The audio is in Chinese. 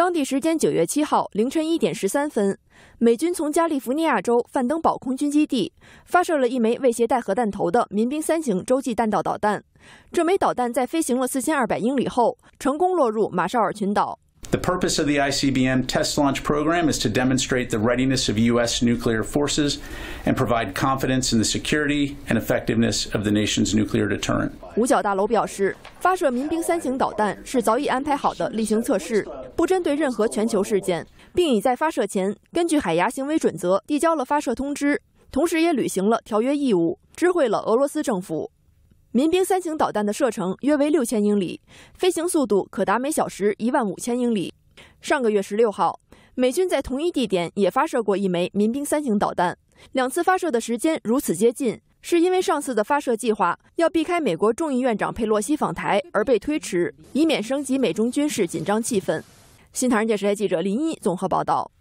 当地时间九月七号凌晨一点十三分，美军从加利福尼亚州范登堡空军基地发射了一枚未携带核弹头的民兵三型洲际弹道导弹。这枚导弹在飞行了四千二百英里后，成功落入马绍尔群岛。The purpose of the ICBM test launch program is to demonstrate the readiness of U.S. nuclear forces and provide confidence in the security and effectiveness of the nation's nuclear deterrent. 五角大楼表示，发射民兵三型导弹是早已安排好的例行测试，不针对任何全球事件，并已在发射前根据海牙行为准则递交了发射通知，同时也履行了条约义务，知会了俄罗斯政府。民兵三型导弹的射程约为六千英里，飞行速度可达每小时一万五千英里。上个月十六号，美军在同一地点也发射过一枚民兵三型导弹。两次发射的时间如此接近，是因为上次的发射计划要避开美国众议院长佩洛西访台而被推迟，以免升级美中军事紧张气氛。新唐人记者林一综合报道。